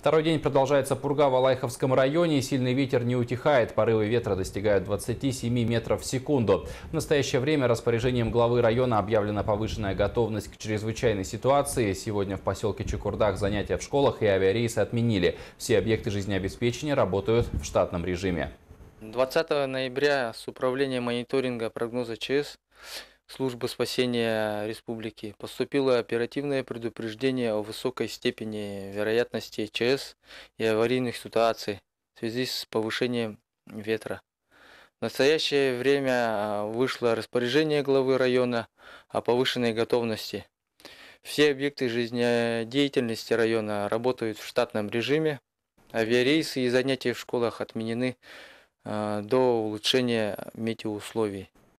Второй день продолжается пурга в Алайховском районе. Сильный ветер не утихает. Порывы ветра достигают 27 метров в секунду. В настоящее время распоряжением главы района объявлена повышенная готовность к чрезвычайной ситуации. Сегодня в поселке Чекурдах занятия в школах и авиарейсы отменили. Все объекты жизнеобеспечения работают в штатном режиме. 20 ноября с управлением мониторинга прогноза ЧС службы спасения республики поступило оперативное предупреждение о высокой степени вероятности ЧС и аварийных ситуаций в связи с повышением ветра. В настоящее время а, вышло распоряжение главы района о повышенной готовности. Все объекты жизнедеятельности района работают в штатном режиме. Авиарейсы и занятия в школах отменены а, до улучшения метеоусловий.